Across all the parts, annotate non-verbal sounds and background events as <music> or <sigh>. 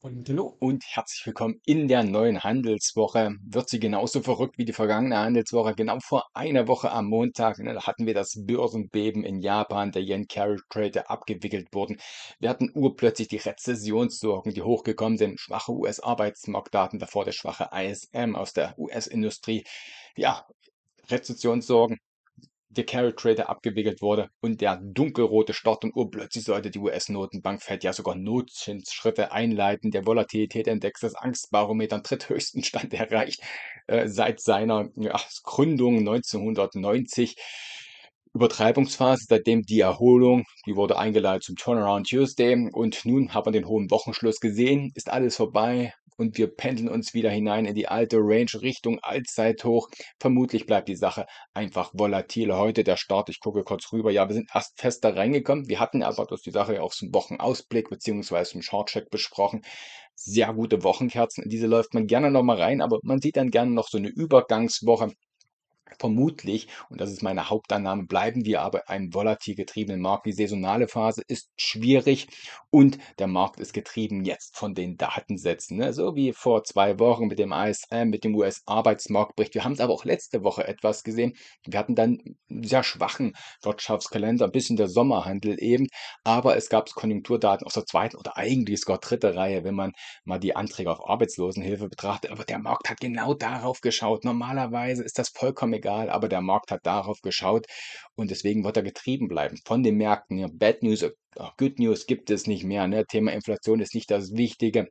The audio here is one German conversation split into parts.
Und hallo und herzlich willkommen in der neuen Handelswoche. Wird sie genauso verrückt wie die vergangene Handelswoche. Genau vor einer Woche am Montag ne, da hatten wir das Börsenbeben in Japan, der Yen Carry Trade abgewickelt wurden. Wir hatten urplötzlich die Rezessionssorgen, die hochgekommen sind, schwache US-Arbeitsmarktdaten, davor der schwache ISM aus der US-Industrie. Ja, Rezessionssorgen, der Carry Trader abgewickelt wurde und der dunkelrote Start und urplötzlich sollte die US-Notenbank Fed ja sogar Notzinsschritte einleiten. Der Volatilitätsindex des Angstbarometern dritthöchsten Stand <laughs> erreicht äh, seit seiner ja, Gründung 1990. Übertreibungsphase, seitdem die Erholung, die wurde eingeleitet zum Turnaround Tuesday und nun hat man den hohen Wochenschluss gesehen, ist alles vorbei, und wir pendeln uns wieder hinein in die alte Range Richtung Allzeithoch. Vermutlich bleibt die Sache einfach volatil. Heute der Start, ich gucke kurz rüber. Ja, wir sind erst fest da reingekommen. Wir hatten aber das die Sache ja auch zum Wochenausblick beziehungsweise zum Shortcheck besprochen. Sehr gute Wochenkerzen. In diese läuft man gerne nochmal rein, aber man sieht dann gerne noch so eine Übergangswoche Vermutlich, und das ist meine Hauptannahme, bleiben wir aber einem volatil getriebenen Markt. Die saisonale Phase ist schwierig und der Markt ist getrieben jetzt von den Datensätzen. Ne? So wie vor zwei Wochen mit dem ISM, mit dem US-Arbeitsmarktbericht. Wir haben es aber auch letzte Woche etwas gesehen. Wir hatten dann einen sehr schwachen Wirtschaftskalender, ein bisschen der Sommerhandel eben, aber es gab Konjunkturdaten aus der zweiten oder eigentlich sogar dritte Reihe, wenn man mal die Anträge auf Arbeitslosenhilfe betrachtet. Aber der Markt hat genau darauf geschaut. Normalerweise ist das vollkommen egal, aber der Markt hat darauf geschaut und deswegen wird er getrieben bleiben von den Märkten. Bad News, äh, Good News gibt es nicht mehr. Ne? Thema Inflation ist nicht das Wichtige.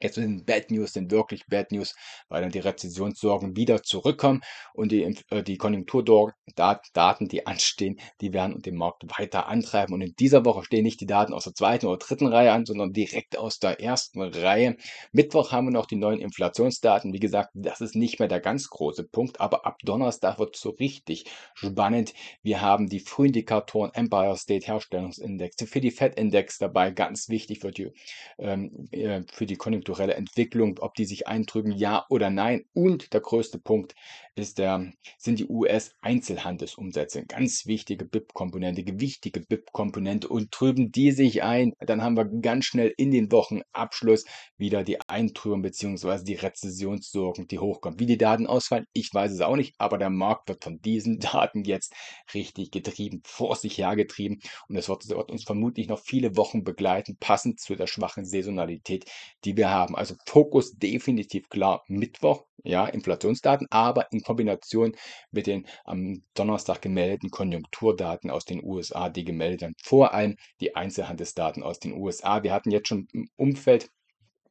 Jetzt sind Bad News, sind wirklich Bad News, weil dann die Rezessionssorgen wieder zurückkommen und die, äh, die Konjunkturdaten, die anstehen, die werden den Markt weiter antreiben. Und in dieser Woche stehen nicht die Daten aus der zweiten oder dritten Reihe an, sondern direkt aus der ersten Reihe. Mittwoch haben wir noch die neuen Inflationsdaten. Wie gesagt, das ist nicht mehr der ganz große Punkt, aber ab Donnerstag wird es so richtig spannend. Wir haben die Frühindikatoren Empire State Herstellungsindex, für die Fed-Index dabei, ganz wichtig für die, ähm, äh, für die Konjunktur kulturelle Entwicklung, ob die sich eindrücken, ja oder nein. Und der größte Punkt ist der, sind die US-Einzelhandelsumsätze. Ganz wichtige BIP-Komponente, gewichtige BIP-Komponente und trüben die sich ein, dann haben wir ganz schnell in den Wochenabschluss wieder die Eintrübung bzw. die Rezessionssorgen, die hochkommen. Wie die Daten ausfallen, ich weiß es auch nicht, aber der Markt wird von diesen <laughs> Daten jetzt richtig getrieben, vor sich hergetrieben und das wird uns vermutlich noch viele Wochen begleiten, passend zu der schwachen Saisonalität, die wir haben haben. Also Fokus definitiv klar Mittwoch, ja, Inflationsdaten, aber in Kombination mit den am Donnerstag gemeldeten Konjunkturdaten aus den USA, die gemeldet werden. vor allem die Einzelhandelsdaten aus den USA. Wir hatten jetzt schon im Umfeld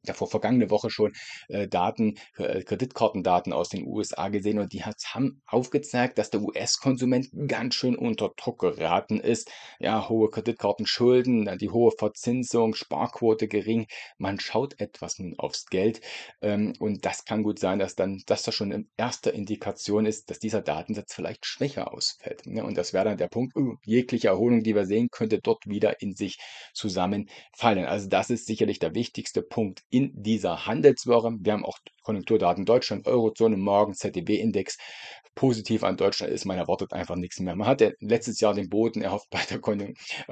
ja vor vergangene Woche schon äh, Daten, äh, Kreditkartendaten aus den USA gesehen und die hat, haben aufgezeigt, dass der US-Konsument ganz schön unter Druck geraten ist. Ja, hohe Kreditkartenschulden, die hohe Verzinsung, Sparquote gering. Man schaut etwas nun aufs Geld ähm, und das kann gut sein, dass dann dass das schon eine erste Indikation ist, dass dieser Datensatz vielleicht schwächer ausfällt. Ne? Und das wäre dann der Punkt, uh, jegliche Erholung, die wir sehen, könnte dort wieder in sich zusammenfallen. Also das ist sicherlich der wichtigste Punkt in dieser Handelsware. Wir haben auch Konjunkturdaten Deutschland, Eurozone, morgen ZDB-Index positiv an Deutschland ist, man erwartet einfach nichts mehr. Man hatte letztes Jahr den Boden erhofft bei der,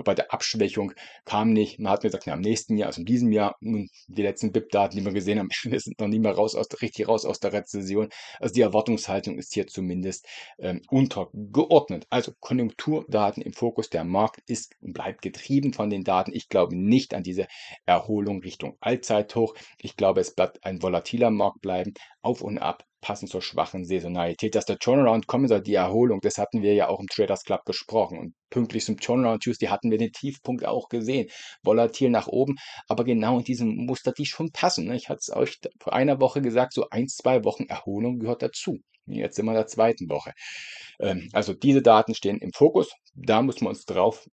bei der Abschwächung, kam nicht. Man hat mir gesagt, na, im nächsten Jahr, also in diesem Jahr, die letzten BIP-Daten, die wir gesehen haben, <laughs> sind noch nie mehr raus aus, richtig raus aus der Rezession. Also die Erwartungshaltung ist hier zumindest ähm, untergeordnet. Also Konjunkturdaten im Fokus, der Markt ist und bleibt getrieben von den Daten. Ich glaube nicht an diese Erholung Richtung Allzeithoch. Ich glaube, es bleibt ein volatiler Markt bleiben, auf und ab, passend zur schwachen Saisonalität. Dass der Turnaround kommen soll, die Erholung, das hatten wir ja auch im Traders Club besprochen. Und pünktlich zum Turnaround Tuesday hatten wir den Tiefpunkt auch gesehen, volatil nach oben, aber genau in diesem Muster, die schon passen. Ne? Ich hatte es euch vor einer Woche gesagt, so ein, zwei Wochen Erholung gehört dazu. Jetzt sind wir in der zweiten Woche. Ähm, also diese Daten stehen im Fokus. Da müssen wir uns drauf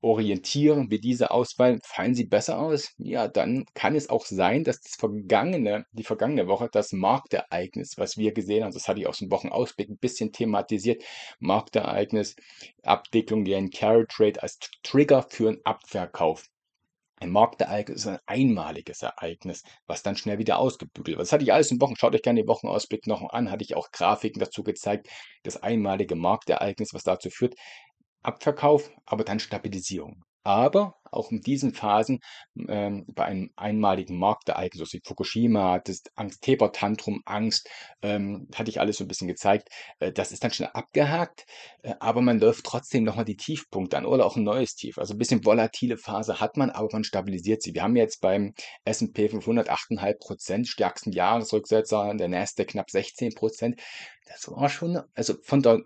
orientieren, wie diese ausfallen. Fallen sie besser aus? Ja, dann kann es auch sein, dass das vergangene, die vergangene Woche, das Marktereignis, was wir gesehen haben, das hatte ich aus dem Wochenausblick ein bisschen thematisiert, Marktereignis, Abdeckung Bewertung wie ein Carry Trade als Trigger für einen Abverkauf. Ein Marktereignis ist ein einmaliges Ereignis, was dann schnell wieder ausgebügelt wird. Das hatte ich alles in Wochen. Schaut euch gerne den Wochenausblick noch an. Hatte ich auch Grafiken dazu gezeigt. Das einmalige Marktereignis, was dazu führt, Abverkauf, aber dann Stabilisierung. Aber auch in diesen Phasen ähm, bei einem einmaligen Marktereignis, wie also Fukushima, das angst tantrum Angst, ähm, hatte ich alles so ein bisschen gezeigt, äh, das ist dann schon abgehakt, äh, aber man läuft trotzdem nochmal die Tiefpunkte an oder auch ein neues Tief. Also ein bisschen volatile Phase hat man, aber man stabilisiert sie. Wir haben jetzt beim S&P 500 8,5 stärksten Jahresrücksetzer, der Nasdaq knapp 16 Das war schon, also von der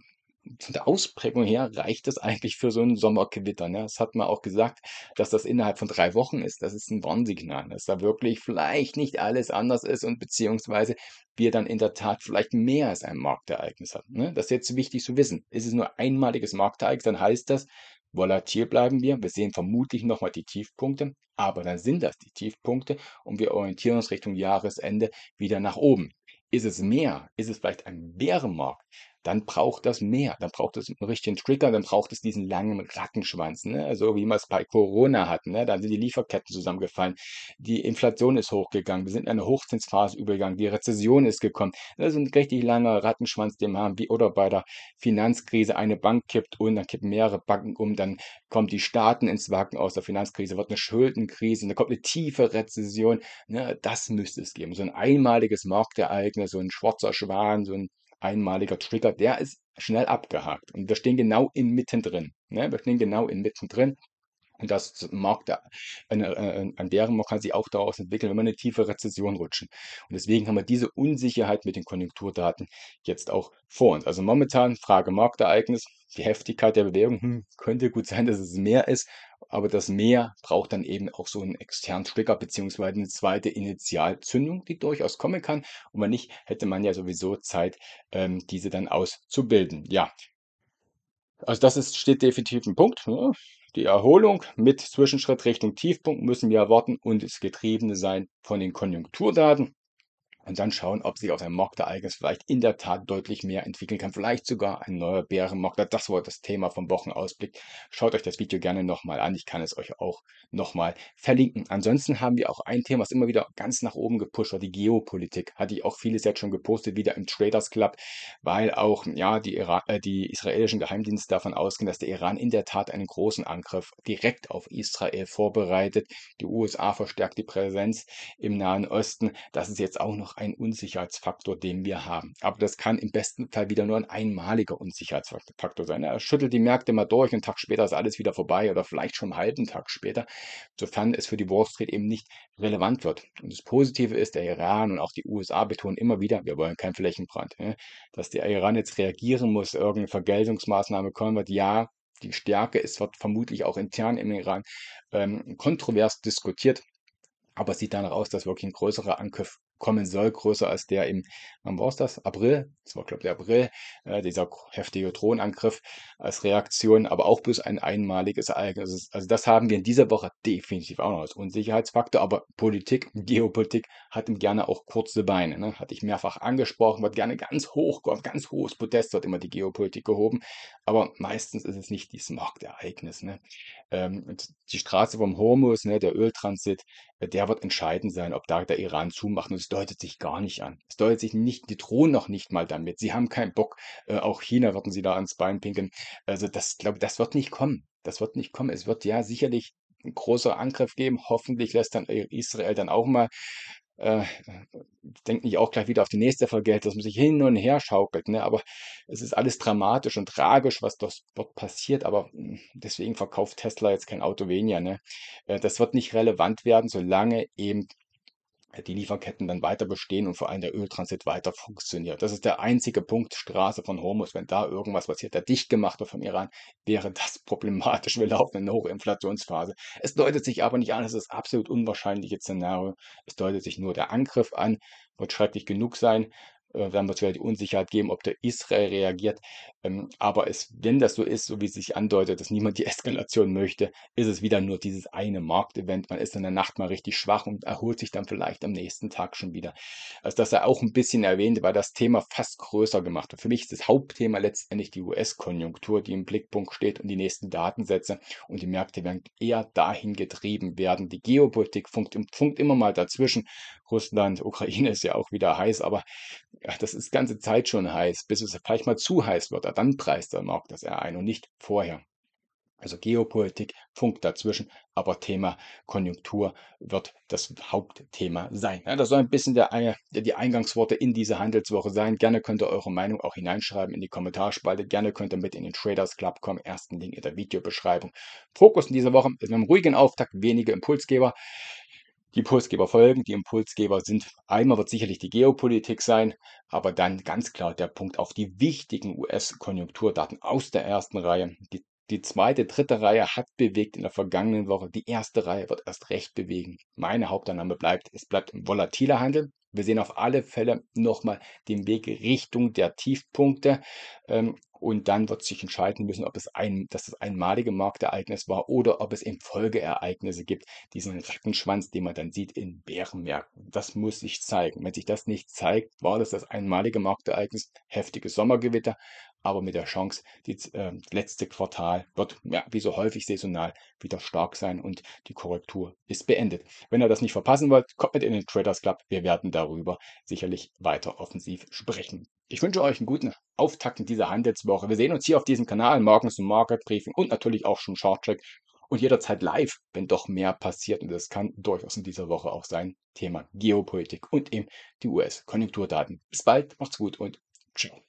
von der Ausprägung her reicht es eigentlich für so ein Sommergewitter. Ne? Das hat man auch gesagt, dass das innerhalb von drei Wochen ist. Das ist ein Warnsignal, dass da wirklich vielleicht nicht alles anders ist und beziehungsweise wir dann in der Tat vielleicht mehr als ein Marktereignis hatten. Ne? Das ist jetzt wichtig zu wissen. Ist es nur einmaliges Marktereignis, dann heißt das, volatil bleiben wir. Wir sehen vermutlich nochmal die Tiefpunkte, aber dann sind das die Tiefpunkte und wir orientieren uns Richtung Jahresende wieder nach oben. Ist es mehr? Ist es vielleicht ein Bärenmarkt? dann braucht das mehr. Dann braucht es einen richtigen Trigger, dann braucht es diesen langen Rattenschwanz, Ne? Also wie man es bei Corona hatten. Ne? Dann sind die Lieferketten zusammengefallen. Die Inflation ist hochgegangen. Wir sind in eine Hochzinsphase übergegangen. Die Rezession ist gekommen. Das ist ein richtig langer Rattenschwanz, den wir haben. Wie oder bei der Finanzkrise eine Bank kippt und dann kippen mehrere Banken um. Dann kommen die Staaten ins Wacken aus der Finanzkrise, wird eine Schuldenkrise, dann kommt eine tiefe Rezession. Ne? Das müsste es geben. So ein einmaliges Marktereignis, so ein schwarzer Schwan, so ein einmaliger Trigger, der ist schnell abgehakt. Und wir stehen genau inmitten drin. Ne? Wir stehen genau inmitten drin. Und das mag da, an, an deren kann sich auch daraus entwickeln, wenn wir in eine tiefe Rezession rutschen. Und deswegen haben wir diese Unsicherheit mit den Konjunkturdaten jetzt auch vor uns. Also momentan Frage Marktereignis, die Heftigkeit der Bewegung, hm, könnte gut sein, dass es mehr ist, aber das Meer braucht dann eben auch so einen externen Trigger beziehungsweise eine zweite Initialzündung, die durchaus kommen kann. Und wenn nicht, hätte man ja sowieso Zeit, ähm, diese dann auszubilden. Ja. Also das ist, steht definitiv ein Punkt. Ne? Die Erholung mit Zwischenschritt Richtung Tiefpunkt müssen wir erwarten und das Getriebene sein von den Konjunkturdaten und dann schauen, ob sich aus einem Mock Mochtereignis vielleicht in der Tat deutlich mehr entwickeln kann. Vielleicht sogar ein neuer Bärenmock. Das war das Thema vom Wochenausblick. Schaut euch das Video gerne nochmal an. Ich kann es euch auch nochmal verlinken. Ansonsten haben wir auch ein Thema, was immer wieder ganz nach oben gepusht war, die Geopolitik. Hatte ich auch vieles jetzt schon gepostet, wieder im Traders Club, weil auch ja, die, Ira äh, die israelischen Geheimdienste davon ausgehen, dass der Iran in der Tat einen großen Angriff direkt auf Israel vorbereitet. Die USA verstärkt die Präsenz im Nahen Osten. Das ist jetzt auch noch noch ein Unsicherheitsfaktor, den wir haben. Aber das kann im besten Fall wieder nur ein einmaliger Unsicherheitsfaktor sein. Er schüttelt die Märkte mal durch, einen Tag später ist alles wieder vorbei oder vielleicht schon einen halben Tag später, sofern es für die Wall Street eben nicht relevant wird. Und das Positive ist, der Iran und auch die USA betonen immer wieder, wir wollen keinen Flächenbrand, dass der Iran jetzt reagieren muss, irgendeine Vergeltungsmaßnahme kommen wird. Ja, die Stärke ist wird vermutlich auch intern im Iran ähm, kontrovers diskutiert. Aber es sieht danach aus, dass wirklich ein größerer Angriff, kommen soll, größer als der im, wann war es das? April? Das war, glaube ich, der April, äh, dieser heftige Drohnenangriff als Reaktion, aber auch bloß ein einmaliges Ereignis. Also, also das haben wir in dieser Woche definitiv auch noch als Unsicherheitsfaktor, aber Politik, Geopolitik hat ihm gerne auch kurze Beine. Ne? Hatte ich mehrfach angesprochen, wird gerne ganz hoch, ganz hohes Podest wird immer die Geopolitik gehoben, aber meistens ist es nicht dieses Marktereignis. Ne? Ähm, die Straße vom Hormus, ne, der Öltransit, der wird entscheidend sein, ob da der Iran zumacht. Und es deutet sich gar nicht an. Es deutet sich nicht, die drohen noch nicht mal damit. Sie haben keinen Bock. Äh, auch China werden sie da ans Bein pinkeln. Also das glaube das wird nicht kommen. Das wird nicht kommen. Es wird ja sicherlich ein großer Angriff geben. Hoffentlich lässt dann Israel dann auch mal äh, denkt nicht auch gleich wieder auf die nächste Folge, dass man sich hin und her schaukelt. Ne? Aber es ist alles dramatisch und tragisch, was dort passiert. Aber hm, deswegen verkauft Tesla jetzt kein Auto weniger. Ne? Äh, das wird nicht relevant werden, solange eben die Lieferketten dann weiter bestehen und vor allem der Öltransit weiter funktioniert. Das ist der einzige Punkt Straße von Hormus. Wenn da irgendwas passiert, der dicht gemacht wird vom Iran, wäre das <laughs> problematisch. Wir laufen in eine Hochinflationsphase. Es deutet sich aber nicht an, es ist absolut unwahrscheinliche Szenario. Es deutet sich nur der Angriff an, wird schrecklich genug sein äh, werden wir natürlich die Unsicherheit geben, ob der Israel reagiert. Ähm, aber es, wenn das so ist, so wie es sich andeutet, dass niemand die <laughs> Eskalation möchte, ist es wieder nur dieses eine Marktevent. Man ist in der Nacht mal richtig schwach und erholt sich dann vielleicht am nächsten Tag schon wieder. Also das er auch ein bisschen erwähnt, weil das Thema fast größer gemacht wird. Für mich ist das Hauptthema letztendlich die US-Konjunktur, die im Blickpunkt steht und die nächsten Datensätze. Und die Märkte werden eher dahin getrieben werden. Die Geopolitik funkt, funkt immer mal dazwischen, Russland, Ukraine ist ja auch wieder heiß, aber das ist ganze Zeit schon heiß, bis es vielleicht mal zu heiß wird. Dann preist der Markt das er ein und nicht vorher. Also Geopolitik Funk dazwischen, aber Thema Konjunktur wird das Hauptthema sein. Ja, das soll ein bisschen der, die Eingangsworte in diese Handelswoche sein. Gerne könnt ihr eure Meinung auch hineinschreiben in die Kommentarspalte. Gerne könnt ihr mit in den Traders Club kommen. Ersten Link in der Videobeschreibung. Fokus in dieser Woche ist mit einem ruhigen Auftakt, wenige Impulsgeber die Impulsgeber folgen. Die Impulsgeber sind, einmal wird sicherlich die Geopolitik sein, aber dann ganz klar der Punkt auf die wichtigen US-Konjunkturdaten aus der ersten Reihe. Die, die zweite, dritte Reihe hat bewegt in der vergangenen Woche. Die erste Reihe wird erst recht bewegen. Meine Hauptannahme bleibt, es bleibt ein volatiler Handel. Wir sehen auf alle Fälle nochmal den Weg Richtung der Tiefpunkte. Ähm, und dann wird sich entscheiden müssen, ob es ein, dass das einmalige Marktereignis war oder ob es eben Folgeereignisse gibt. Diesen Rattenschwanz, den man dann sieht in Bärenmärkten. Das muss sich zeigen. Wenn sich das nicht zeigt, war das das einmalige Marktereignis, heftige Sommergewitter, aber mit der Chance, das äh, letzte Quartal wird, ja, wie so häufig saisonal, wieder stark sein und die Korrektur ist beendet. Wenn ihr das nicht verpassen wollt, kommt mit in den Traders Club. Wir werden darüber sicherlich weiter offensiv sprechen. Ich wünsche euch einen guten Auftakt in dieser Handelswoche. Wir sehen uns hier auf diesem Kanal morgens zum Market Briefing und natürlich auch schon Short Track und jederzeit live, wenn doch mehr passiert. Und das kann durchaus in dieser Woche auch sein. Thema Geopolitik und eben die US-Konjunkturdaten. Bis bald, macht's gut und ciao.